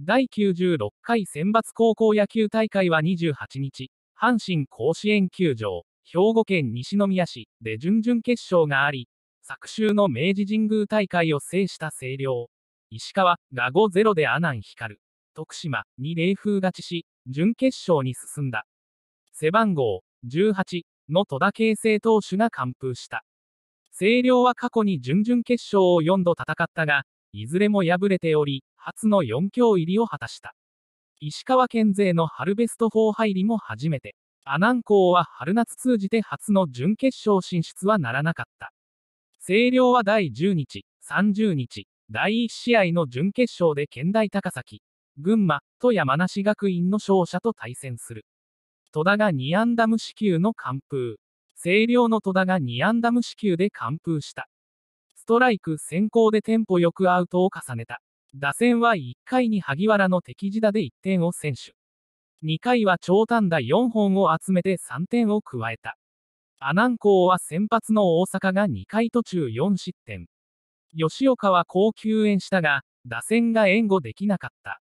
第96回選抜高校野球大会は28日、阪神甲子園球場、兵庫県西宮市で準々決勝があり、昨週の明治神宮大会を制した星稜、石川が5-0で阿南光徳島に冷風勝ちし、準決勝に進んだ。背番号18の戸田啓成投手が完封した。星稜は過去に準々決勝を4度戦ったが、いずれも敗れており、初の4強入りを果たした。石川県勢の春ベスト4入りも初めて、阿南港は春夏通じて初の準決勝進出はならなかった。星稜は第10日、30日、第1試合の準決勝で県大高崎、群馬と山梨学院の勝者と対戦する。戸田が2安打無四球の完封。星稜の戸田が2安打無四球で完封した。トライク先行でテンポよくアウトを重ねた。打線は1回に萩原の敵地打で1点を先取。2回は長短打4本を集めて3点を加えた。阿南港は先発の大阪が2回途中4失点。吉岡は好級援したが、打線が援護できなかった。